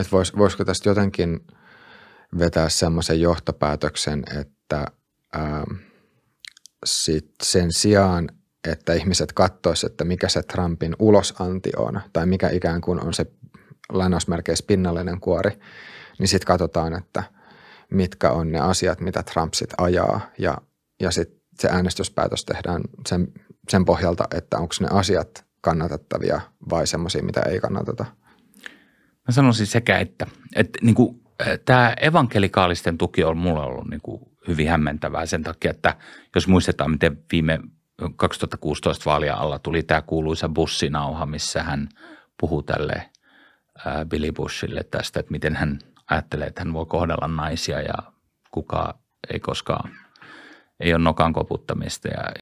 Että vois, voisiko tästä jotenkin vetää semmoisen johtopäätöksen, että ää, ähm, sit sen sijaan, että ihmiset katsoisivat, että mikä se Trumpin ulosanti on tai mikä ikään kuin on se lainausmerkeissä pinnallinen kuori, niin sitten katsotaan, että mitkä on ne asiat, mitä Trump sit ajaa ja, ja sitten se äänestyspäätös tehdään sen, sen pohjalta, että onko ne asiat kannatettavia vai semmoisia, mitä ei kannateta – Mä sanoisin sekä, että, että niin kuin, äh, tämä evankelikaalisten tuki on mulle ollut niin kuin hyvin hämmentävää sen takia, että jos muistetaan, miten viime 2016 vaalia alla tuli tämä kuuluisa bussinauha, missä hän puhuu tälle äh, Billy Bushille tästä, että miten hän ajattelee, että hän voi kohdella naisia ja kuka ei koskaan, ei ole nokan koputtamista ja